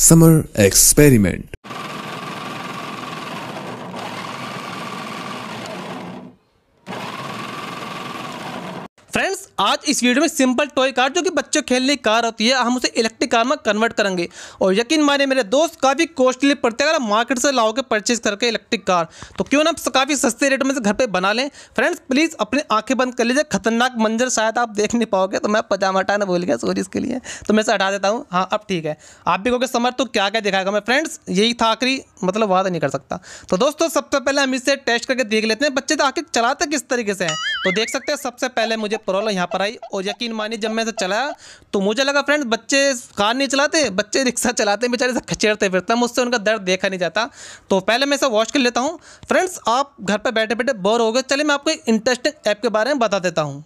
Summer Experiment आज इस video में सिंपल टॉय कार जो कि बच्चों खेलने की कार होती है हम उसे इलेक्ट्रिक कार में कन्वर्ट करेंगे और यकीन माने मेरे दोस्त काफ़ी कॉस्टली पड़ते हैं अगर मार्केट से लाओगे परचेज करके इलेक्ट्रिक कार तो क्यों ना आप काफ़ी सस्ते रेट में से घर पर बना लें फ्रेंड्स प्लीज़ अपनी आंखें बंद कर लीजिए खतरनाक मंजर शायद आप देख नहीं पाओगे तो मैं पजामा हटाना बोल गया सॉरी इसके लिए तो मैं इसे हटा देता हूँ हाँ अब ठीक है आप भी कहोगे समर तो क्या क्या दिखाएगा मैं फ्रेंड्स यही था आखिरी मतलब वादा नहीं कर सकता तो दोस्तों सबसे पहले हम इसे टेस्ट करके देख लेते हैं बच्चे तो आखिर चलाते किस तरीके से हैं तो देख सकते हैं सबसे पहले मुझे प्रॉब्लम यहाँ पर आई और यकीन मानिए जब मैं इसे चलाया तो मुझे लगा फ्रेंड बच्चे कार नहीं चलाते बच्चे रिक्शा चलाते बेचारे से खचेड़ते फिरते मुझसे उनका दर्द देखा नहीं जाता तो पहले मैं इसे वॉश कर लेता हूँ फ्रेंड्स आप घर पर बैठे बैठे बोर हो गए चले मैं आपको एक इंटरेस्टिंग ऐप के बारे में बता देता हूँ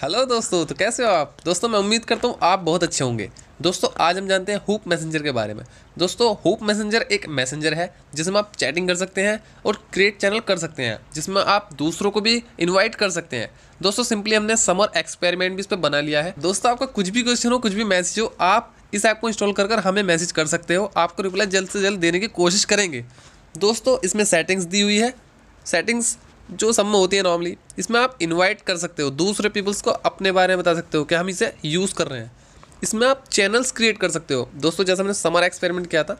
हेलो दोस्तों तो कैसे हो आप दोस्तों मैं उम्मीद करता हूँ आप बहुत अच्छे होंगे दोस्तों आज हम जानते हैं हुप मैसेंजर के बारे में दोस्तों हुप मैसेंजर एक मैसेंजर है जिसमें आप चैटिंग कर सकते हैं और क्रिएट चैनल कर सकते हैं जिसमें आप दूसरों को भी इनवाइट कर सकते हैं दोस्तों सिंपली हमने समर एक्सपेरिमेंट भी इस पर बना लिया है दोस्तों आपका कुछ भी क्वेश्चन हो कुछ भी मैसेज हो आप इस ऐप को इंस्टॉल कर कर हमें मैसेज कर सकते हो आपको रिप्लाई जल्द से जल्द देने की कोशिश करेंगे दोस्तों इसमें सेटिंग्स दी हुई है सेटिंग्स जो सब में होती है नॉर्मली इसमें आप इनवाइट कर सकते हो दूसरे पीपल्स को अपने बारे में बता सकते हो कि हम इसे यूज़ कर रहे हैं इसमें आप चैनल्स क्रिएट कर सकते हो दोस्तों जैसे हमने समर एक्सपेरिमेंट किया था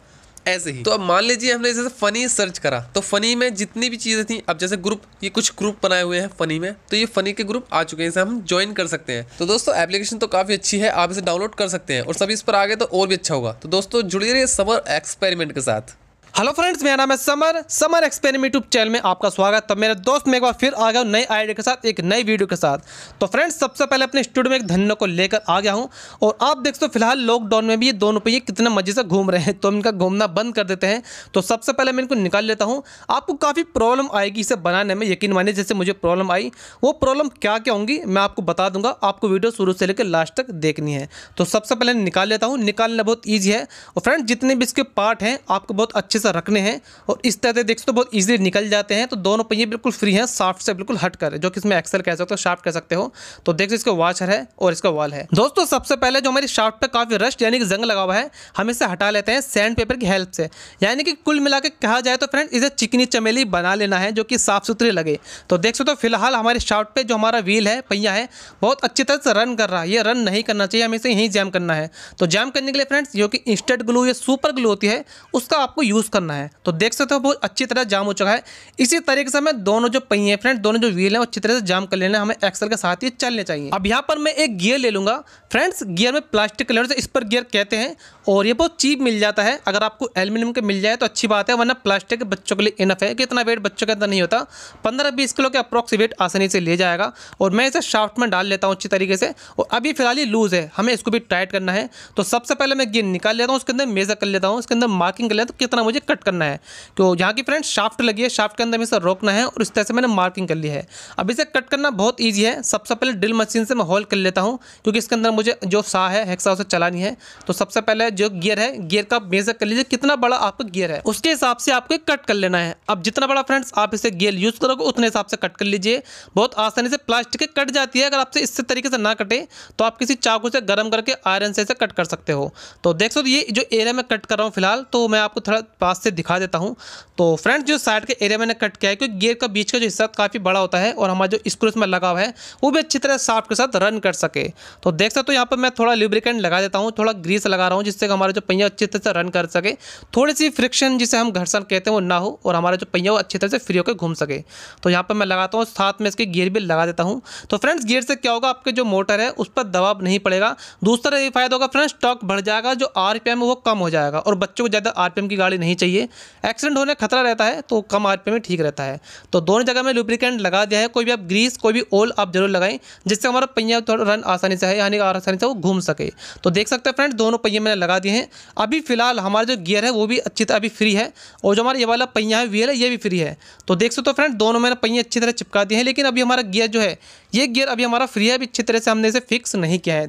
ऐसे ही तो अब मान लीजिए हमने जैसे फनी सर्च करा तो फनी में जितनी भी चीज़ें थी अब जैसे ग्रुप ये कुछ ग्रुप बनाए हुए हैं फनी में तो ये फनी के ग्रुप आ चुके हैं इसे हम ज्वाइन कर सकते हैं तो दोस्तों एप्लीकेशन तो काफ़ी अच्छी है आप इसे डाउनलोड कर सकते हैं और सभी इस पर आ गए तो और भी अच्छा होगा तो दोस्तों जुड़े रहिए समर एक्सपेरिमेंट के साथ हेलो फ्रेंड्स मेरा नाम है Samar Samar experiment YouTube channel में आपका स्वागत तो मेरे दोस्त मैं एक बार फिर आ गया हूँ नए आइडिया के साथ एक नई वीडियो के साथ तो फ्रेंड्स सबसे पहले अपने स्टूडियो में एक धन्य को लेकर आ गया हूँ और आप देख सकते हो फिलहाल लॉकडाउन में भी ये दोनों पहिए कितने मजे से घूम रहे हैं तो इनका घूमना बंद कर देते हैं तो सबसे पहले मैं इनको निकाल लेता हूँ आपको काफ़ी प्रॉब्लम आएगी इसे बनाने में यकीन मानिए जैसे मुझे प्रॉब्लम आई वो प्रॉब्लम क्या क्या होंगी मैं आपको बता दूंगा आपको वीडियो शुरू से लेकर लास्ट तक देखनी है तो सबसे पहले निकाल लेता हूँ निकालना बहुत ईजी है और फ्रेंड्स जितने भी इसके पार्ट हैं आपको बहुत अच्छे सा रखने हैं और इस तरह से देख सकते हो बहुत ईजिली निकल जाते हैं तो दोनों पहिए बिल्कुल फ्री हैं साफ से बिल्कुल हट कर जो कि इसमें एक्सल कह सकते हो शाफ्ट कह सकते हो तो देख सकते इसका वाचर है और इसका वॉल है दोस्तों सबसे पहले जो हमारी शाफ्ट पर काफ़ी रश यानी कि जंग लगा हुआ है हम इसे हटा लेते हैं सैंड पेपर की हेल्प से यानी कि कुल मिला कहा जाए तो फ्रेंड इसे चिकनी चमेली बना लेना है जो कि साफ़ सुथरी लगे तो देख सकते हो फिलहाल हमारे शार्ट पर जो हमारा व्हील है पहिया है बहुत अच्छी तरह से रन कर रहा है ये रन नहीं करना चाहिए हमें इसे यहीं जैम करना है तो जैम करने के लिए फ्रेंड्स जो कि इंस्टेंट ग्लू या सुपर ग्लू होती है उसका आपको यूज़ करना है तो देख सकते हो बहुत अच्छी तरह जाम हो चुका है इसी तरीके से हमें दोनों जो पहिए फ्रेंड दोनों जो व्हील है अच्छी तरह से जाम कर लेना हमें एक्सल के साथ ही चलने चाहिए अब यहाँ पर मैं एक गियर ले लूंगा फ्रेंड्स गियर में प्लास्टिक कलर से इस पर गियर कहते हैं और ये बहुत चीप मिल जाता है अगर आपको एल्यूमिनियम के मिल जाए तो अच्छी बात है वरना प्लास्टिक के बच्चों के लिए इनफ है कि इतना वेट बच्चों के अंदर नहीं होता पंद्रह बीस किलो के अप्रोक्स वेट आसानी से ले जाएगा और मैं इसे शाफ्ट में डाल लेता हूँ अच्छी तरीके से और अभी फिलहाल ही लूज़ है हमें इसको भी टाइट करना है तो सबसे पहले मैं गियर निकाल लेता हूँ उसके अंदर मेज़र कर लेता हूँ उसके अंदर मार्किंग कर लेता हूँ कितना मुझे कट करना है तो यहाँ की फ्रेंड्स शाफ्ट लगी है शाफ्ट के अंदर इसे रोकना है और इस तरह से मैंने मार्किंग कर ली है अब इसे कट करना बहुत ईजी है सबसे पहले ड्रिल मशीन से मैं हॉल कर लेता हूँ क्योंकि इसके अंदर मुझे जो सा है हेक्सा उसे चलानी है तो सबसे पहले जो गियर है गियर का मेजर कर लीजिए कितना बड़ा आपका गियर है उसके हिसाब से आपको कट कर लेना है अब जितना बड़ा फ्रेंड्स आप इसे गियर यूज़ करोगे उतने हिसाब से कट कर लीजिए बहुत आसानी से प्लास्टिक के कट जाती है अगर आपसे इससे तरीके से ना कटे तो आप किसी चाकू से गर्म करके आयरन से इसे कट कर सकते हो तो देख सो ये जो एरिया में कट कर रहा हूँ फिलहाल तो मैं आपको थोड़ा पास से दिखा देता हूँ तो फ्रेंड्स जो साइड के एरिया मैंने कट किया है क्योंकि गियर का बीच का जो हिस्सा काफ़ी बड़ा होता है और हमारा जो स्क्रू इसमें लगा हुआ है वो भी अच्छी तरह साफ के साथ रन कर सके तो देख सकते हो यहाँ पर मैं थोड़ा लिब्रिकेंट लगा देता हूँ थोड़ा ग्रीस लगा रहा हूँ जिससे हमारा जो पहिया अच्छे तरह से रन कर सके थोड़ी सी फ्रिक्शन जिसे हम घर्षण कहते हैं वो ना हो और हमारा जो पहिया वो अच्छी तरह से फ्री होकर घूम सके तो यहाँ पर मैं लगाता हूँ साथ में इसके गियर भी लगा देता हूँ तो फ्रेंड्स गियर से क्या होगा आपके जो मोटर है उस पर दबाव नहीं पड़ेगा दूसरा ये फायदा होगा फ्रेंड्स स्टॉक बढ़ जाएगा जो आर है वो कम हो जाएगा और बच्चों को ज़्यादा आर की गाड़ी नहीं चाहिए एक्सीडेंट होने खतरा रहता है तो कम आर में ठीक रहता है तो दोनों जगह में लुब्रिकेंट लगा दिया है कोई भी आप ग्रीस कोई भी ओल आप जरूर लगाएं जिससे हमारा पहिया थोड़ा रन आसानी से है यानी और आसानी से वो घूम सके तो देख सकते हैं फ्रेंड दोनों पहिए मैंने लगा दिए हैं अभी फिलहाल हमारा जो गियर है वो भी अच्छी तरह अभी फ्री है और जो हमारा ये वाला पहिया है व्हील है ये भी फ्री है तो देख सकते हो फ्रेंड दोनों मैंने पहिए अच्छी तरह चिपका दिए हैं लेकिन अभी हमारा गियर जो है ये गियर अभी हमारा फ्री है अभी अच्छी तरह से हमने इसे फिक्स नहीं किया है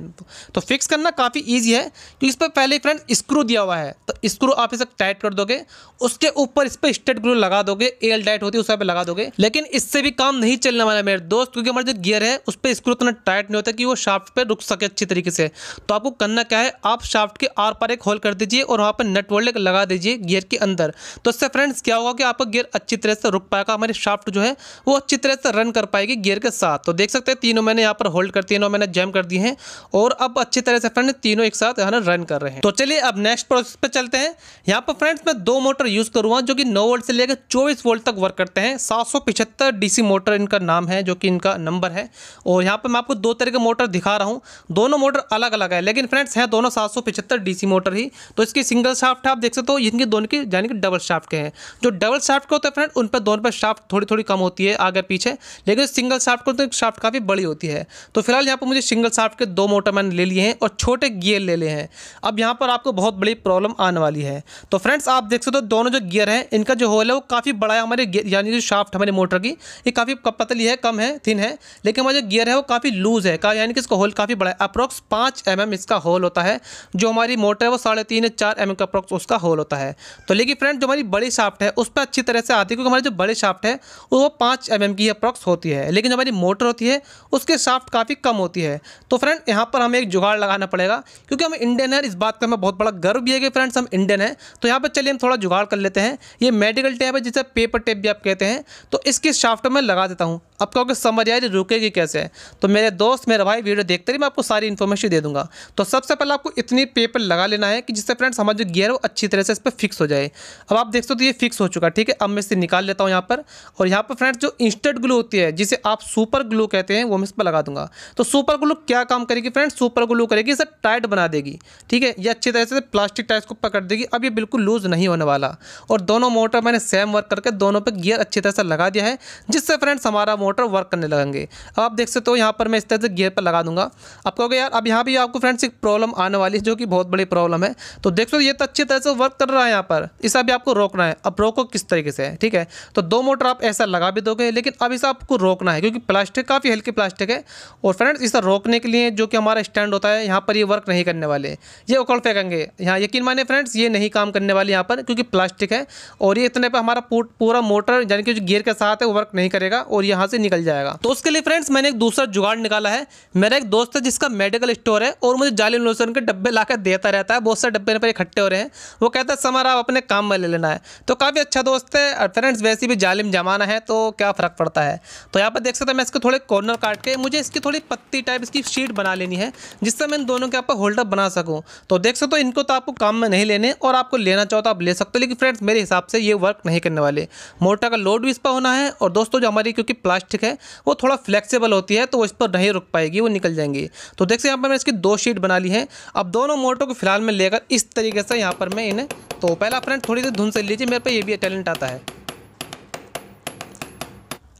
तो फिक्स करना काफ़ी ईजी है क्योंकि इस पर पहले फ्रेंड स्क्रू दिया हुआ है तो स्क्रू आप इसे टाइट कर दोगे उसके ऊपर इस पर स्टेट ग्रू लगा दोगे एल डाइट होती है उस पर लगा दोगे लेकिन इससे भी काम नहीं चलने वाला मेरे दोस्त क्योंकि हमारे जो गियर है उस पर स्क्रू इतना टाइट नहीं होता कि वो शाफ्ट पर रुक सके अच्छी तरीके से तो आपको करना क्या है आप शाफ्ट के आर पर एक होल कर दीजिए और वहाँ पर नट वोल्ड लगा दीजिए गियर के अंदर तो इससे फ्रेंड्स क्या होगा कि आपका गियर अच्छी तरह से रुक पाएगा हमारी शाफ्ट जो है वो अच्छी तरह से रन कर पाएगी गियर के साथ तो देख सकते हैं तीनों मैंने यहाँ पर होल्ड कर तीनों मैंने जैम कर दी हैं और अब अच्छी तरह से फ्रेंड तीनों एक साथ यहाँ रन कर रहे हैं तो चलिए अब नेक्स्ट प्रोसेस पर चलते हैं यहाँ पर फ्रेंड्स मैं दो मोटर यूज़ करूँगा जो कि नौ वोल्ट से लेकर चौबीस वोल्ट तक वर्क करते हैं सात डीसी मोटर इनका नाम है जो कि इनका नंबर है और यहाँ पर मैं आपको दो तरह के मोटर दिखा रहा हूँ दो दोनों मोटर अलग अलग है लेकिन फ्रेंड्स हैं दोनों सात सौ पिछहत्तर डीसी मोटर ही तो इसकी सिंगल शाफ्ट आप देख सकते हो इनकी दोनों की यानी कि डबल शाफ्ट के हैं जो डबल शाफ्ट के होते हैं फ्रेंड उन पर दोनों पर शाफ्ट थोड़ी थोड़ी कम होती है आगे पीछे लेकिन सिंगल शाफ्ट को तो शाफ्ट काफ़ी बड़ी होती है तो फिलहाल यहाँ पर मुझे सिंगल शाफ्ट के दो मोटर मैंने ले लिए हैं और छोटे गियर ले लिए हैं अब यहाँ पर आपको बहुत बड़ी प्रॉब्लम आने वाली है तो फ्रेंड्स आप देख सकते हो दोनों जो गियर हैं इनका जो होल है वो काफ़ी बड़ा है हमारे यानी जो शाफ्ट हमारे मोटर की ये काफ़ी पतली है कम है थिन है लेकिन हमारा जो गियर है वो काफ़ी लूज़ है यानी कि इसका होल काफ़ी बड़ा है आप अप्रोक्स पाँच एम mm इसका होल होता है जो हमारी मोटर है वो साढ़े तीन या चार एम mm का अप्रोक्स उसका होल होता है तो लेकिन फ्रेंड जो हमारी बड़ी शाफ्ट है उस पर अच्छी तरह से आती है क्योंकि हमारी जो बड़ी शाफ्ट है वो पाँच एम mm की अप्रोक्स होती है लेकिन जो हमारी मोटर होती है उसकी शाफ्ट काफ़ी कम होती है तो फ्रेंड यहाँ पर हमें एक जुगाड़ लगाना पड़ेगा क्योंकि हम इंडियन है इस बात का हमें बहुत बड़ा गर्व भी है कि फ्रेंड्स हम इंडियन हैं तो यहाँ पर चलिए हम थोड़ा जुगाड़ कर लेते हैं ये मेडिकल टेप है जिसे पेपर टेप भी आप कहते हैं तो इसकी शाफ्ट में लगा देता हूँ अब क्योंकि समझ आए रुकेगी कैसे तो मेरे दोस्त मेरा भाई वीडियो देखते रहिए मैं आपको सारी सारी इन्फॉर्मेशन दे दूंगा तो सबसे पहले आपको इतनी पेपर लगा लेना है कि जिससे फ्रेंड्स हमारा जो गियर है वो अच्छी तरह से इस पर फिक्स हो जाए अब आप देख सकते हो तो ये फिक्स हो चुका है ठीक है अब मैं इसे निकाल लेता हूँ यहाँ पर और यहाँ पर फ्रेंड्स जो इंस्टेंट ग्लू होती है जिसे आप सुपर ग्लू कहते हैं वो मैं इस पर लगा दूंगा तो सुपर ग्लू क्या काम करेगी फ्रेंड्स सुपर ग्लू करेगी इसे टाइट बना देगी ठीक है ये अच्छी तरह से प्लास्टिक टाइप को पकड़ देगी अब ये बिल्कुल लूज़ नहीं होने वाला और दोनों मोटर मैंने सेम वर्क करके दोनों पर गियर अच्छी तरह से लगा दिया है जिससे फ्रेंड्स हमारा मोटर वर्क करने लगेंगे अब आप देख सकते हो यहाँ पर मैं इस तरह से गियर पर लगा दूंगा आप कहोगे पे यार अब यहाँ भी आपको फ्रेंड्स एक प्रॉब्लम आने वाली है जो कि बहुत बड़ी प्रॉब्लम है तो देख सकते ये तो अच्छी तरह से वर्क कर रहा है यहाँ पर इसे अभी आपको रोकना है अब रोको किस तरीके से ठीक है तो दो मोटर आप ऐसा लगा भी दोगे लेकिन अब इसे आपको रोकना है क्योंकि प्लास्टिक काफ़ी हल्की प्लास्टिक है और फ्रेंड्स इसे रोकने के लिए जो कि हमारा स्टैंड होता है यहाँ पर ये वर्क नहीं करने वाले ये उकड़ फेंकेंगे यहाँ यकीन माने फ्रेंड्स ये नहीं काम करने वाले यहाँ पर क्योंकि प्लास्टिक है और ये इतने पर हमारा पूरा मोटर यानी कि जो गियर के साथ है वो वर्क नहीं करेगा और यहाँ से निकल जाएगा तो उसके लिए फ्रेंड्स मैंने एक दूसरा जुगाड़ निकाला है मेरा एक दोस्त है जिसका मेडिकल स्टोर है और मुझे जाली लोशन के डब्बे ला देता रहता है बहुत सारे डब्बे पर इकट्ठे हो रहे हैं वो कहता है समर आप अपने काम में ले लेना है तो काफ़ी अच्छा दोस्त है और फ्रेंड्स वैसे भी जालिम जमाना है तो क्या फ़र्क पड़ता है तो यहाँ पर देख सकते हैं मैं इसको थोड़े कॉर्नर काट के मुझे इसकी थोड़ी पत्ती टाइप इसकी शीट बना लेनी है जिससे मैं इन दोनों के आप होल्डअप बना सकूँ तो देख सकते हो इनको तो आपको काम में नहीं लेने और आपको लेना चाहो तो आप ले सकते हो लेकिन फ्रेंड्स मेरे हिसाब से ये वर्क नहीं करने वाले मोटर का लोड भी इस पर होना है और दोस्तों जो हमारी क्योंकि प्लास्टिक है वो थोड़ा फ्लेक्सीबल होती है तो वो इस पर नहीं रुक पाएगी वो निकल जाएंगी तो देख सकते हैं यहाँ पर मैं इसकी दो शीट बना ली है अब दोनों मोटो को फिलहाल मैं लेकर इस तरीके से यहाँ पर मैं इन्हें तो पहला फ्रेंड थोड़ी सी धुन से लीजिए मेरे पे ये भी टैलेंट आता है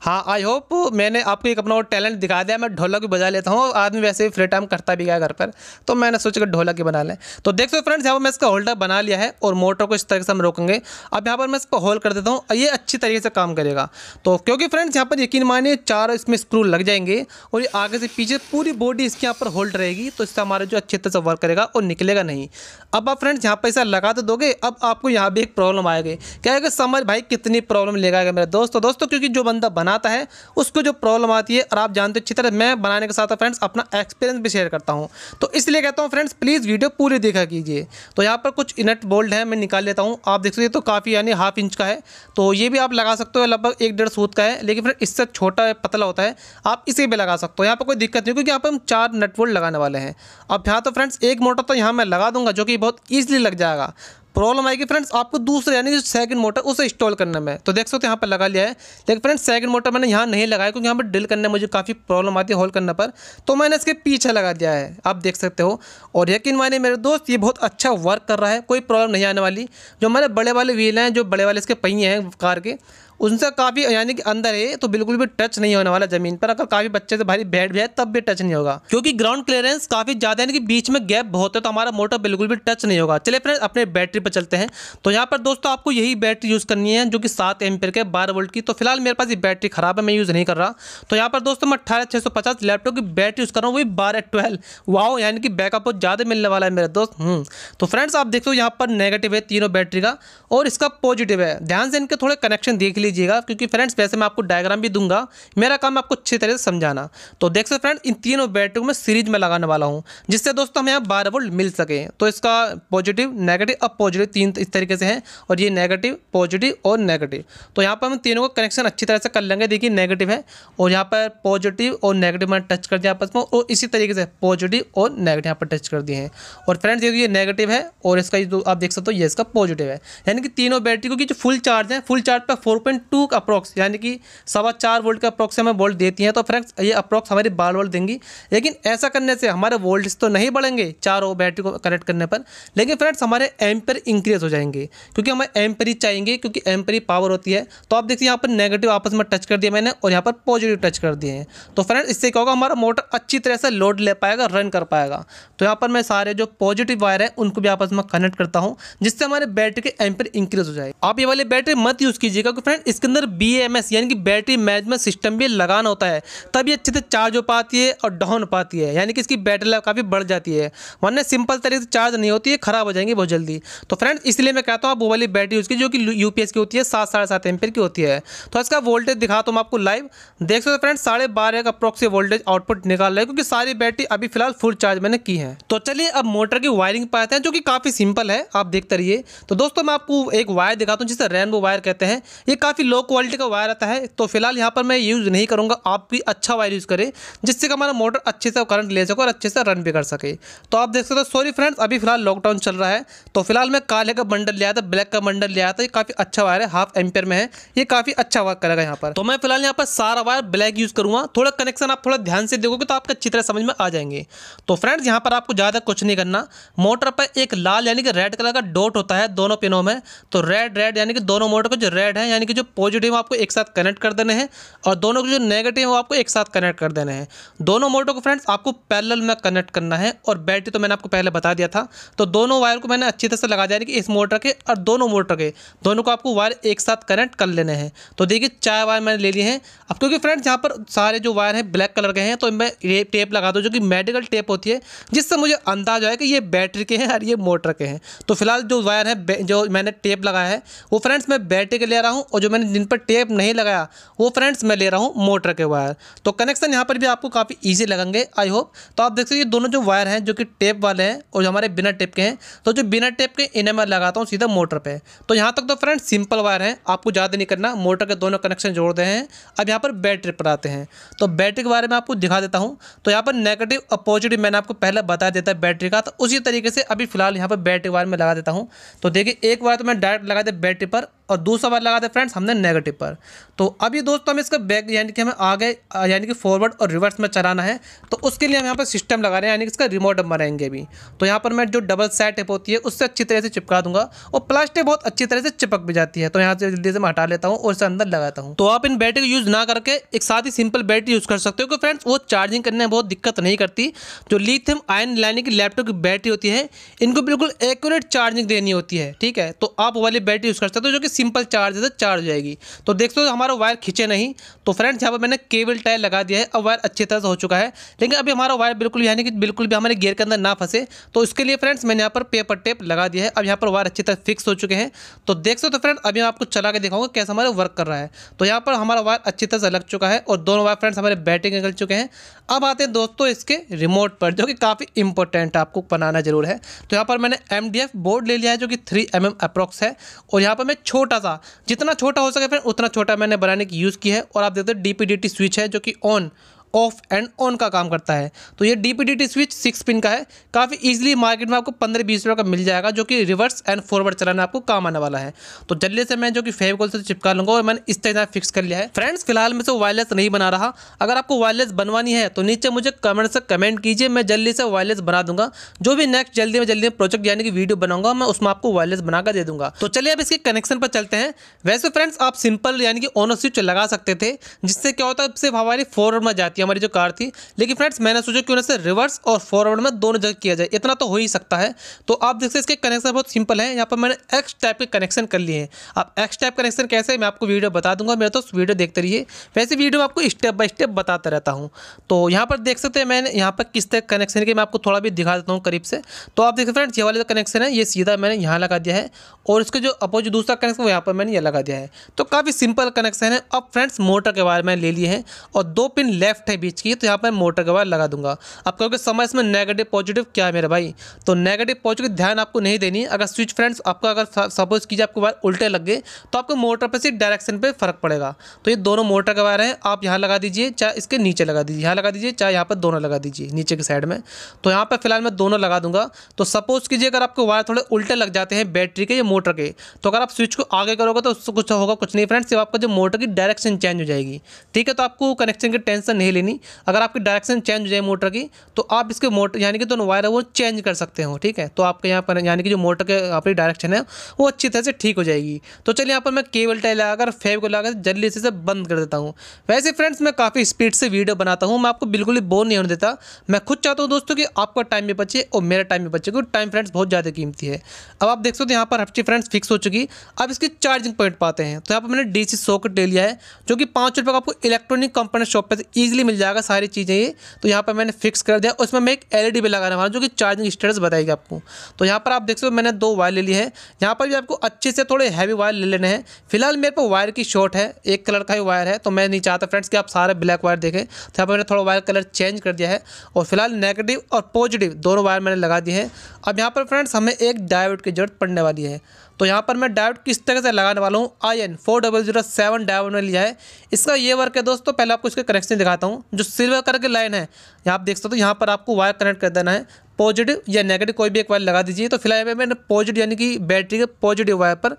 हाँ आई होप मैंने आपको एक अपना और टैलेंट दिखा दिया मैं ढोलक भी बजा लेता हूँ आदमी वैसे भी फ्री टाइम करता भी गया घर पर तो मैंने सोचा कि ढोलक ही बना लें तो देख सकते फ्रेंड्स यहाँ पर मैं इसका होल्डर बना लिया है और मोटर को इस तरीके से हम रोकेंगे अब यहाँ पर मैं इसको होल्ड कर देता हूँ ये अच्छी तरीके से काम करेगा तो क्योंकि फ्रेंड्स यहाँ पर यकीन मानिए चार इसमें स्क्रू लग जाएंगे और ये आगे से पीछे पूरी बॉडी इसके यहाँ पर होल्ड रहेगी तो इससे हमारा जो अच्छे तरह से वर्क करेगा और निकलेगा नहीं अब आप फ्रेंड्स यहाँ पर इसे लगा तो दोगे अब आपको यहाँ भी एक प्रॉब्लम आएगी क्या है समझ भाई कितनी प्रॉब्लम लेगा मेरा दोस्त तो दोस्तों क्योंकि जो बंदा बना बनाता है उसको जो प्रॉब्लम आती है और आप जानते हो अच्छी तरह मैं बनाने के साथ फ्रेंड्स अपना एक्सपीरियंस भी शेयर करता हूँ तो इसलिए कहता हूँ फ्रेंड्स प्लीज़ वीडियो पूरी देखा कीजिए तो यहाँ पर कुछ इनट बोल्ड है मैं निकाल लेता हूँ आप देख सकते तो काफ़ी यानी हाफ इंच का है तो ये भी आप लगा सकते हो लगभग एक डेढ़ सूत का है लेकिन फिर इससे छोटा पतला होता है आप इसे भी लगा सकते हो यहाँ पर कोई दिक्कत नहीं क्योंकि यहाँ पर हम चार नट बोल्ड लगाने वाले हैं अब यहाँ तो फ्रेंड्स एक मोटर तो यहाँ मैं लगा दूंगा जो कि बहुत ईजिली लग जाएगा प्रॉब्लम आएगी फ्रेंड्स आपको दूसरे यानी जो सेकंड मोटर उसे इंस्टॉल करने में तो देख सकते हो यहाँ पर लगा लिया है लेकिन फ्रेंड्स सेकंड मोटर मैंने यहाँ नहीं लगाया क्योंकि यहाँ पर ड्रिल करने में मुझे काफ़ी प्रॉब्लम आती है होल करने पर तो मैंने इसके पीछे लगा दिया है आप देख सकते हो और यकीन माने मेरे दोस्त ये बहुत अच्छा वर्क कर रहा है कोई प्रॉब्लम नहीं आने वाली जो मैंने बड़े वाले व्हील हैं जो बड़े वाले इसके पहिए हैं कार के उनसे काफ़ी यानी कि अंदर है तो बिल्कुल भी टच नहीं होने वाला ज़मीन पर अगर काफ़ी बच्चे से भारी बैठ भी है तब भी टच नहीं होगा क्योंकि ग्राउंड क्लियरेंस काफ़ी ज़्यादा यानी कि बीच में गैप बहुत है तो हमारा मोटर बिल्कुल भी टच नहीं होगा चले फ्रेंड्स अपने बैटरी पर चलते हैं तो यहाँ पर दोस्तों आपको यही बैटरी यूज़ करनी है जो कि सात एम के बारह वोल्ट की तो फिलहाल मेरे पास ये बैटरी खराब है मैं यूज़ नहीं कर रहा तो यहाँ पर दोस्तों मैं अठारह छह सौ पचास लैपटॉप की बैटरी यूज़ कर रहा हूँ वही बारह ट्वेल्व वाओ यानी कि बैकअप बहुत ज़्यादा मिलने वाला है मेरे दोस्त हम्म। तो फ्रेंड्स आप देखते हो यहाँ पर नेगेटिव है तीनों बैटरी का और इसका पॉजिटिव है ध्यान से इनके थोड़े कनेक्शन देख लिए लीजिएगा क्योंकि फ्रेंड्स वैसे मैं आपको डायग्राम भी दूंगा मेरा काम आपको अच्छी तरह से समझाना तो देख सकते फ्रेंड्स इन तीनों बैटरी को मैं सीरीज में लगाने वाला हूँ जिससे दोस्तों हमें यहाँ बारह वोल्ट मिल सके तो इसका पॉजिटिव नेगेटिव अब पॉजिटिव तीन इस तरीके से हैं और ये नेगेटिव पॉजिटिव और नेगेटिव तो यहाँ पर हम तीनों को कनेक्शन अच्छी तरह से कर लेंगे देखिए नेगेटिव है और यहाँ पर पॉजिटिव और नेगेटिव मैंने टच कर दिया आपस में और इसी तरीके से पॉजिटिव और नेगेटिव यहाँ पर टच कर दिए हैं और फ्रेंड्स ये ये नेगेटिव है और इसका आप देख सकते हो ये इसका पॉजिटिव है यानी कि तीनों बैटरी को जो फुल चार्ज है फुल चार्ज पर फोर पॉइंट टू का अप्रॉक्स यानी कि सवा चार वोल्ट का अप्रोक्स हमें वोल्ट देती हैं तो फ्रेंड्स ये अप्रोक्स हमारी बारह वोल्ट देंगी लेकिन ऐसा करने से हमारे वोल्टेज तो नहीं बढ़ेंगे चारों बैटरी को कनेक्ट करने पर लेकिन फ्रेंड्स हमारे एम्पर इंक्रीज हो जाएंगे क्योंकि हमें एम्पर ही चाहिए क्योंकि एम्पर ही पावर होती है तो आप देखिए यहाँ पर नेगेटिव आपस में टच कर दिया मैंने और यहाँ पर पॉजिटिव टच कर दिए हैं तो फ्रेंड्स इससे क्या होगा हमारा मोटर अच्छी तरह से लोड ले पाएगा रन कर पाएगा तो यहाँ पर मैं सारे जो पॉजिटिव वायर हैं उनको भी आपस में कनेक्ट करता हूँ जिससे हमारे बैटरी के एम्पर इंक्रीज हो जाए आप ये वाली बैटरी मत यूज़ कीजिएगा क्योंकि फ्रेंड इसके अंदर बी यानी कि बैटरी मैनेजमेंट सिस्टम भी लगाना होता है तब ये अच्छे से चार्ज हो पाती है और डाउन हो पाती है यानी कि इसकी बैटरी लाइफ काफ़ी बढ़ जाती है वरना सिंपल तरीके से चार्ज नहीं होती है ख़राब हो जाएंगी बहुत जल्दी तो फ्रेंड्स इसलिए मैं कहता हूँ आप वो वाली बैटरी यूज़ की जो कि यू की होती है सात साढ़े सात की होती है तो इसका वोल्टेज दिखा तो आपको लाइव देख सकते फ्रेंड फ्रेंड्स साढ़े बारह का अप्रोक्सी वोल्टेज आउटपुट निकाल रहे क्योंकि सारी बैटरी अभी फिलहाल फुल चार्ज मैंने की है तो चलिए अब मोटर की वायरिंग पाते हैं जो कि काफ़ी सिंपल है आप देखते रहिए तो दोस्तों मैं आपको एक वायर दिखाता हूँ जिसे रेनबो वायर कहते हैं ये काफ़ी काफ़ी लो क्वालिटी का वायर आता है तो फिलहाल यहाँ पर मैं यूज़ नहीं करूँगा आप भी अच्छा वायर यूज़ करें जिससे कि हमारा मोटर अच्छे से करंट ले सके और अच्छे से रन भी कर सके तो आप देख सकते हो सॉरी फ्रेंड्स अभी फिलहाल लॉकडाउन चल रहा है तो फिलहाल मैं काले का बंडल लिया था ब्लैक का बंडल लिया था ये काफ़ी अच्छा वायर है हाफ एम्पेयर में है ये काफ़ी अच्छा वर्क करेगा यहाँ पर तो मैं फिलहाल यहाँ पर सारा वायर ब्लैक यूज़ करूँगा थोड़ा कनेक्शन आप थोड़ा ध्यान से देखोगे तो अच्छी तरह समझ में आ जाएंगे तो फ्रेंड्स यहाँ पर आपको ज़्यादा कुछ नहीं करना मोटर पर एक लाल यानी कि रेड कलर का डोट होता है दोनों पिनों में तो रेड रेड यानी कि दोनों मोटर को जो रेड है यानी कि जो पॉजिटिव आपको एक साथ कनेक्ट कर देने हैं और दोनों के जो नेगेटिव है वो आपको एक साथ कनेक्ट कर देने हैं दोनों मोटर को फ्रेंड्स आपको पैरेलल में कनेक्ट करना है और बैटरी तो मैंने आपको पहले बता दिया था तो दोनों वायर को मैंने अच्छी तरह से लगा दिया कि इस मोटर के और दोनों मोटर के दोनों को आपको वायर एक साथ कनेक्ट कर लेने हैं तो देखिए चार वायर मैंने ले लिए हैं अब क्योंकि फ्रेंड्स यहाँ पर सारे जो वायर हैं ब्लैक कलर के हैं तो मैं ये टेप लगा दूँ जो कि मेडिकल टेप होती है जिससे मुझे अंदाज आया कि ये बैटरी के हैं और ये मोटर के हैं तो फिलहाल जो वायर है जो मैंने टेप लगाया है वो फ्रेंड्स मैं बैटरी के ले रहा हूँ और जो मैंने जिन पर टेप नहीं लगाया वो फ्रेंड्स मैं ले रहा हूँ मोटर के वायर तो कनेक्शन यहाँ पर भी आपको काफ़ी ईजी लगेंगे आई होप तो आप देख सकते ये दोनों जो वायर हैं जो कि टेप वाले हैं और जो हमारे बिना टेप के हैं तो जो बिना टेप के इन्हें मैं लगाता हूँ सीधा मोटर पर तो यहाँ तक तो फ्रेंड सिंपल वायर हैं आपको ज़्यादा नहीं करना मोटर के दोनों कनेक्शन जोड़ते हैं अब यहाँ पर बैटरी पर आते हैं तो बैटरी के बारे में आपको दिखा देता हूँ तो यहाँ पर नेगेटिव और पॉजिटिव मैंने आपको पहले बता देता है बैटरी का तो उसी तरीके से अभी फिलहाल यहाँ पर बैटरी वायर में लगा देता हूँ तो देखिए एक बार तो मैं डायरेक्ट लगा दे बैटरी पर और दूसरा बार लगा था फ्रेंड्स हमने नेगेटिव पर तो अभी दोस्तों हम इसका बैक यानी कि हमें आगे यानी कि फॉरवर्ड और रिवर्स में चलाना है तो उसके लिए हम यहाँ पर सिस्टम लगा रहे हैं यानी कि इसका रिमोट हम बनाएंगे अभी तो यहाँ पर मैं जो डबल सेट टेप होती है उससे अच्छी तरह से चिपका दूंगा और प्लास्टिक बहुत अच्छी तरह से चिपक भी जाती है तो यहाँ से जल्दी से मैं हटा लेता हूँ और इसे अंदर लगाता हूँ तो आप इन बैटरी को यूज़ ना करके एक साथ ही सिंपल बैटरी यूज़ कर सकते हो क्योंकि फ्रेंड्स वो चार्जिंग करने में बहुत दिक्कत नहीं करती जो लिथियम आयन लाइन की लैपटॉप की बैटरी होती है इनको बिल्कुल एक्यूरेट चार्जिंग देनी होती है ठीक है तो आप वाली बैटरी यूज़ कर सकते हो जो कि सिंपल चार्ज से तो चार्ज हो जाएगी तो देख सकते हो हमारा वायर खींचे नहीं तो फ्रेंड्स यहाँ पर मैंने केबल टायर लगा दिया है अब वायर अच्छी तरह से हो चुका है लेकिन अभी हमारा वायर बिल्कुल यानी कि बिल्कुल भी हमारे गियर के अंदर ना फंसे तो इसके लिए फ्रेंड्स मैंने यहाँ पर पेपर टेप लगा दिया है अब यहाँ पर वायर अच्छी तरह फिक्स हो चुके हैं तो देख सकते हो फ्रेंड अभी मैं आपको चला के दिखाऊंगा कैसे हमारा वर्क कर रहा है तो यहाँ पर हमारा वायर अच्छी तरह से लग चुका है और दोनों वायर फ्रेंड्स हमारे बैटिंग निकल चुके हैं अब आते हैं दोस्तों इसके रिमोट पर जो कि काफ़ी इंपॉर्टेंट आपको बनाना जरूर है तो यहाँ पर मैंने एम बोर्ड ले लिया है जो कि थ्री एम एम है और यहाँ पर मैं छोटे छोटा सा जितना छोटा हो सके फ्रेंड उतना छोटा मैंने बनाने की यूज़ की है और आप देखते हैं डी स्विच है जो कि ऑन ऑफ एंड ऑन का काम करता है तो ये डी स्विच सिक्स पिन का है काफ़ी ईजिली मार्केट में आपको पंद्रह बीस रुपये का मिल जाएगा जो कि रिवर्स एंड फॉरवर्ड चलाने आपको काम आने वाला है तो जल्दी से मैं जो कि फेविकॉल से चिपका लूँगा और मैंने इस तरह फिक्स कर लिया है फ्रेंड्स फिलहाल मैं से तो वायरलेस नहीं बना रहा अगर आपको वायरलेस बनवानी है तो नीचे मुझे कमेंट से कमेंट कीजिए मैं जल्दी से वायरलेस बना दूंगा जो भी नेक्स्ट जल्दी में जल्दी प्रोजेक्ट यानी कि वीडियो बनाऊंगा मैं उसमें आपको वायरलेस बनाकर दे दूंगा तो चलिए अब इसके कनेक्शन पर चलते हैं वैसे फ्रेंड्स आप सिंपल यानी कि ऑनर स्विच लगा सकते थे जिससे क्या होता है सिर्फ हमारी फॉरवर्ड में जाती है हमारी जो कार थी लेकिन फ्रेंड्स मैंने सोचा क्यों ना इसे रिवर्स और फॉरवर्ड में दोनों जगह किया जाए इतना तो हो ही सकता है तो आप देख सकते इसके कनेक्शन बहुत सिंपल है यहाँ पर मैंने एक्स टाइप के कनेक्शन कर लिए हैं आप एक्स टाइप कनेक्शन कैसे मैं आपको वीडियो बता दूंगा मेरा तो वीडियो देखते रहिए वैसे वीडियो में आपको स्टेप बाय स्टेप बताता रहता हूँ तो यहाँ पर देख सकते हैं मैंने यहाँ पर किस तरह कनेक्शन के मैं आपको थोड़ा भी दिखा देता हूँ करीब से तो आप देखिए फ्रेंड्स ये वाले जो कनेक्शन है ये सीधा मैंने यहाँ लगा दिया है और इसके जो अपोजिट दूसरा कनेक्शन वो यहाँ पर मैंने ये लगा दिया है तो काफ़ी सिंपल कनेक्शन है अब फ्रेंड्स मोटर के बारे में ले लिए हैं और दो पिन लेफ्ट है बीच की तो यहाँ पर मोटर का वायर लगा दूंगा अब कहोगे समय इसमें नेगेटिव पॉजिटिव क्या है मेरे भाई तो नेगेटिव पॉजिटिव ध्यान आपको नहीं देनी अगर स्विच फ्रेंड्स आपका अगर सपोज कीजिए आपको वायर उल्टे लग गए तो आपको मोटर पर सिर्फ डायरेक्शन पर फर्क पड़ेगा तो ये दोनों मोटर का वायर हैं आप यहाँ लगा दीजिए चाहे इसके नीचे लगा दीजिए यहाँ लगा दीजिए चाहे यहाँ पर दोनों लगा दीजिए नीचे के साइड में तो यहाँ पर फिलहाल मैं दोनों लगा दूंगा तो सपोज कीजिए अगर आपको वायर थोड़े उल्टे लग जाते हैं बैटरी के या मोटर के तो अगर आप स्विच को आगे करोगे तो उससे कुछ होगा कुछ नहीं फ्रेंड्स आपका जो मोटर की डायरेक्शन चेंज हो जाएगी ठीक है तो आपको कनेक्शन की टेंशन नहीं लेनी नहीं अगर आपकी डायरेक्शन चेंज हो जाए मोटर की तो आप इसके मोटर यानी कि दोनों तो वायर है वो चेंज कर सकते हो ठीक है तो आपके यहाँ पर यानी कि जो मोटर के आपकी डायरेक्शन है वो अच्छी तरह से ठीक हो जाएगी तो चलिए यहाँ पर मैं केबल टाइल लगाकर फेब को लगाकर जल्दी से बंद कर देता हूँ वैसे फ्रेंड्स मैं काफ़ी स्पीड से वीडियो बनाता हूँ मैं आपको बिल्कुल ही बोर नहीं होने देता मैं खुद चाहता हूँ दोस्तों कि आपका टाइम भी बचे और मेरा टाइम भी बचे क्योंकि टाइम फ्रेंड्स बहुत ज़्यादा कीमती है अब आप देख सकते हो यहाँ पर हफ्ती फ्रेंड्स फिक्स हो चुकी अब इसकी चार्जिंग पॉइंट पाते हैं तो यहाँ पर मैंने डी सी सॉकेट ले लिया है जो कि पाँच रुपये का आपको इलेक्ट्रॉनिक कंपनी शॉप पर ईजिली मिल जाएगा सारी चीज़ें ये तो यहाँ पर मैंने फिक्स कर दिया उसमें मैं एक एल e भी लगाने वाला हूँ जो कि चार्जिंग स्टेटस बताएगी आपको तो यहाँ पर आप देख सकते हो मैंने दो वायर ले ली है यहाँ पर भी आपको अच्छे से थोड़े हैवी वायर ले लेने हैं फिलहाल मेरे को वायर की शॉर्ट है एक कलर का ही वायर है तो मैं नहीं चाहता फ्रेंड्स कि आप सारे ब्लैक वायर देखें तो यहाँ पर मैंने थोड़ा वायर कलर चेंज कर दिया है और फिलहाल नेगेटिव और पॉजिटिव दोनों वायर मैंने लगा दिए हैं अब यहाँ पर फ्रेंड्स हमें एक डायवर्ट की जरूरत पड़ने वाली है तो यहाँ पर मैं डायोड किस तरह से लगाने वाला हूँ I N four double zero seven diode में लिया है इसका ये वर्क है दोस्तों पहले आपको इसके कनेक्शन दिखाता हूँ जो सिल्वर कलर की लाइन है यहाँ आप देख सकते हो यहाँ पर आपको वायर कनेक्ट कर देना है पॉजिटिव या नेगेटिव कोई भी एक वायर लगा दीजिए तो फिलहाल यहाँ मैंने पॉजिटिव यानी कि बैटरी के पॉजिटिव वायर पर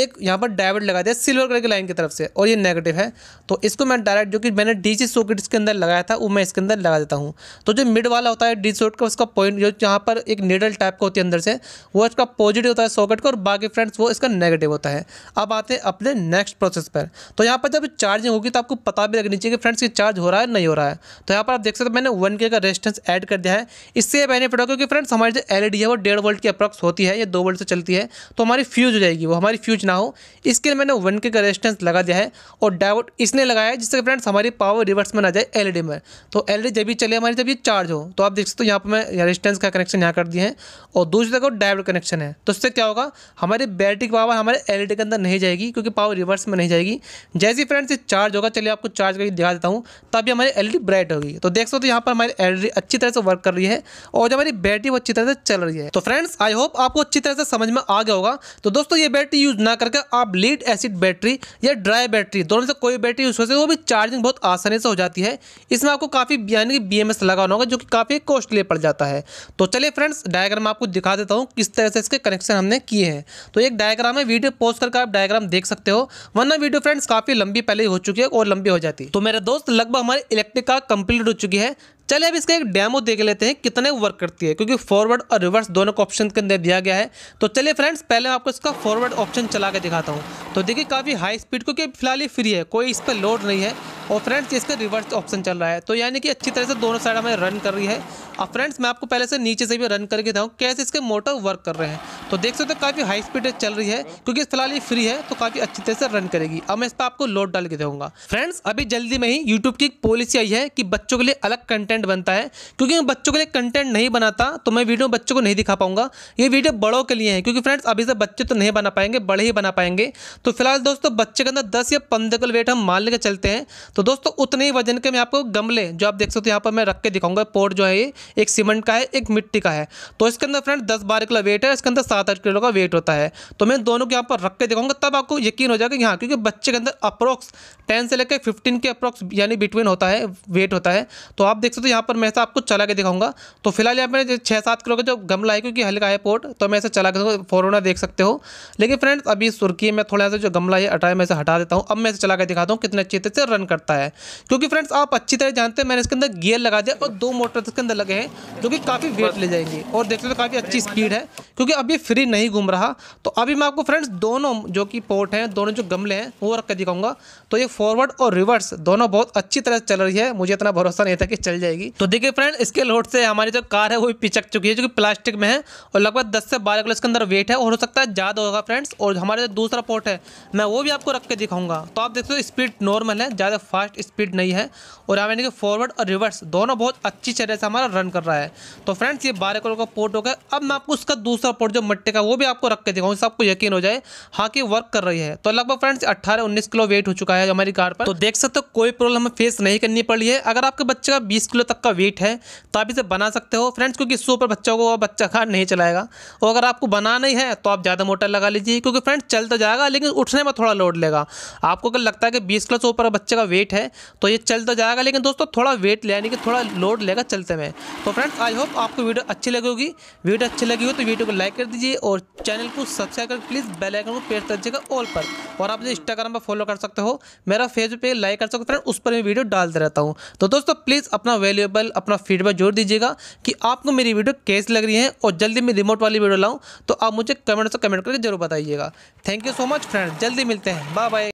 एक यहाँ पर डायवर्ट लगा दिया सिल्वर कलर की लाइन की तरफ से और ये नेगेटिव है तो इसको मैं डायरेक्ट जो कि मैंने डी सॉकेट इसके के अंदर लगाया था वो मैं इसके अंदर लगा देता हूँ तो जो मिड वाला होता है डी सॉकेट का उसका पॉइंट जो यहाँ पर एक नीडल टाइप का होती है अंदर से वो इसका पॉजिटिव होता है सॉकेट का और बाकी फ्रेंड्स वो इसका नेगेटिव होता है अब आते हैं अपने नेक्स्ट प्रोसेस पर तो यहाँ पर जब चार्जिंग होगी तो आपको पता भी लगनी चाहिए कि फ्रेंड्स ये चार्ज हो रहा है नहीं हो रहा है तो यहाँ पर आप देख सकते मैंने वन के का रेजिस्टेंस एड कर दिया है इससे बेनिफिट छोटा क्योंकि फ्रेंड्स हमारी जो एल e है वो डेढ़ वोल्ट की अप्रॉक्स होती है या दो वोल्ट से चलती है तो हमारी फ्यूज हो जाएगी वो हमारी फ्यूज ना हो इसके लिए मैंने वन के का रेजिस्टेंस लगा दिया है और डायवर्ट इसने लगाया है जिससे फ्रेंड्स हमारी पावर रिवर्स में ना जाए एल e में तो एल e जब भी चले हमारी जब ये चार्ज हो तो आप देख सकते हो यहाँ पर मैं रेजिस्टेंस का कनेक्शन यहाँ कर दिए हैं और दूसरी जगह डायवर्ट कनेक्शन है तो इससे क्या होगा हमारी बैटरी की पावर हमारे एल के अंदर नहीं जाएगी क्योंकि पावर रिवर्स में नहीं जाएगी जैसी फ्रेंड्स चार्ज होगा चलिए आपको चार्ज करके दिखा देता हूँ तभी हमारी एल ब्राइट होगी तो देख सकते हो यहाँ पर हमारी एल अच्छी तरह से वर्क कर रही है और जब हमारी हमारी बैटरी वो अच्छी तरह से चल रही है तो फ्रेंड्स आई होप आपको अच्छी तरह से समझ में आ गया होगा तो दोस्तों ये बैटरी यूज ना करके आप लीड एसिड बैटरी या ड्राई बैटरी दोनों से कोई बैटरी यूज कर करते वो भी चार्जिंग बहुत आसानी से हो जाती है इसमें आपको काफ़ी यानी कि बी लगाना होगा जो कि काफ़ी कॉस्टली पड़ जाता है तो चलिए फ्रेंड्स डायग्राम आपको दिखा देता हूँ किस तरह से इसके कनेक्शन हमने किए हैं तो एक डायग्राम है वीडियो पोस्ट करके आप डायग्राम देख सकते हो वरना वीडियो फ्रेंड्स काफ़ी लंबी पहले ही हो चुकी है और लंबी हो जाती है तो मेरे दोस्त लगभग हमारी इलेक्ट्रिक कार कंप्लीट हो चुकी है चले अब इसका एक डेमो देख लेते हैं कितने वर्क करती है क्योंकि फॉरवर्ड और रिवर्स दोनों को ऑप्शन के अंदर दिया गया है तो चलिए फ्रेंड्स पहले मैं आपको इसका फॉरवर्ड ऑप्शन चला के दिखाता हूँ तो देखिए काफ़ी हाई स्पीड क्योंकि फिलहाल ही फ्री है कोई इस पर लोड नहीं है और फ्रेंड्स इसका रिवर्स ऑप्शन चल रहा है तो यानी कि अच्छी तरह से दोनों साइड हमें रन कर रही है और फ्रेंड्स मैं आपको पहले से नीचे से भी रन करके दिखाऊँ कैसे इसके मोटर वर्क कर रहे हैं तो देख सकते हो काफ़ी हाई स्पीड चल रही है क्योंकि फिलहाल ही फ्री है तो काफ़ी अच्छी तरह से रन करेगी अब मैं इस पर आपको लोड डाल के दूँगा फ्रेंड्स अभी जल्दी में ही यूट्यूब की पॉलिसी आई है कि बच्चों के लिए अलग कंटेंट कंटेंट बनता है क्योंकि मैं बच्चों के लिए कंटेंट नहीं बनाता तो मैं वीडियो बच्चों को नहीं दिखा पाऊंगा ये वीडियो बड़ों के लिए है क्योंकि फ्रेंड्स अभी से बच्चे तो नहीं बना पाएंगे बड़े ही बना पाएंगे तो फिलहाल दोस्तों बच्चे के अंदर दस या पंद्रह किलो वेट हम मान लेकर चलते हैं तो दोस्तों उतने ही वजन के मैं आपको गमले जो आप देख सकते हो यहाँ पर मैं रख के दिखाऊंगा पोर्ट जो है एक सीमेंट का है एक मिट्टी का है तो इसके अंदर फ्रेंड दस बारह किलो वेट है इसके अंदर सात आठ किलो का वेट होता है तो मैं दोनों को यहाँ पर रख के दिखाऊंगा तब आपको यकीन हो जाएगा यहाँ क्योंकि बच्चे के अंदर अप्रोक्स टेन से लेकर फिफ्टीन के अप्रोक्स यानी बिटवीन होता है वेट होता है तो आप देख सकते हो यहाँ पर मैं तो आपको चला के दिखाऊंगा तो फिलहाल यहाँ पर छः सात किलो का जो गमला है क्योंकि हल्का है पोर्ट तो मैं इसे चला के फॉरवर्ड देख सकते हो लेकिन फ्रेंड्स अभी सुर्खी में थोड़ा सा जो गमला है अटाया मैं इसे हटा देता हूँ अब मैं इसे चला के दिखाता हूँ कितने अच्छी से रन करता है क्योंकि फ्रेंड्स आप अच्छी तरह जानते हैं मैंने इसके अंदर गियर लगा दिया और दो मोटर इसके अंदर लगे हैं जो कि काफ़ी वेट ले जाएंगे और देख लो काफ़ी अच्छी स्पीड है क्योंकि अभी फ्री नहीं घूम रहा तो अभी मैं आपको फ्रेंड्स दोनों जो कि पोर्ट हैं दोनों जो गमले हैं वो रख के दिखाऊंगा तो ये फॉरवर्ड और रिवर्स दोनों बहुत अच्छी तरह चल रही है मुझे इतना भरोसा नहीं था कि चल जाएगी जाएगी तो देखिए फ्रेंड इसके लोड से हमारी जो कार है वो भी पिचक चुकी है जो कि प्लास्टिक में है और लगभग 10 से 12 किलो इसके अंदर वेट है और हो सकता है ज़्यादा होगा फ्रेंड्स और हमारे जो दूसरा पोर्ट है मैं वो भी आपको रख के दिखाऊंगा तो आप देखते हो स्पीड नॉर्मल है ज़्यादा फास्ट स्पीड नहीं है और हमें देखिए फॉरवर्ड और रिवर्स दोनों बहुत अच्छी तरह से हमारा रन कर रहा है तो फ्रेंड्स ये बारह किलो का पोर्ट हो गया अब मैं आपको उसका दूसरा पोर्ट जो मट्टे का वो भी आपको रख के दिखाऊँ आपको यकीन हो जाए हाँ कि वर्क कर रही है तो लगभग फ्रेंड्स अट्ठारह उन्नीस किलो वेट हो चुका है हमारी कार पर तो देख सकते हो कोई प्रॉब्लम हमें फेस नहीं करनी पड़ी है अगर आपके बच्चे का बीस किलो तक का वेट है तो आप इसे बना सकते हो फ्रेंड्स क्योंकि इससे ऊपर बच्चों को बच्चा खा नहीं चलाएगा और अगर आपको बना नहीं है तो आप ज़्यादा मोटा लगा लीजिए क्योंकि फ्रेंड्स चल तो जाएगा लेकिन उठने में थोड़ा लोड लेगा आपको अगर लगता है कि बीस किलो से ऊपर बच्चे का वेट है तो ये चल तो जाएगा लेकिन दोस्तों थोड़ा वेट यानी कि थोड़ा लोड लेगा चलते में तो फ्रेंड्स आई होप आपको वीडियो अच्छी लगी होगी वीडियो अच्छी लगी हो तो वीडियो को लाइक कर दीजिए और चैनल को सब्सक्राइब कर प्लीज़ बेल आइकन को प्रेस कर दीजिएगा ऑल पर और आप इंस्टाग्राम पर फॉलो कर सकते हो मेरा फेसबुक पे लाइक कर सकते हो फ्रेंड उस पर मैं वीडियो डालते रहता हूँ तो दोस्तों प्लीज़ अपना वैल्यू वैल्यूएबल अपना फीडबैक जरूर दीजिएगा कि आपको मेरी वीडियो कैसी लग रही है और जल्दी मैं रिमोट वाली वीडियो लाऊं तो आप मुझे कमेंट से कमेंट करके जरूर बताइएगा thank you so much friend जल्दी मिलते हैं बाय बाय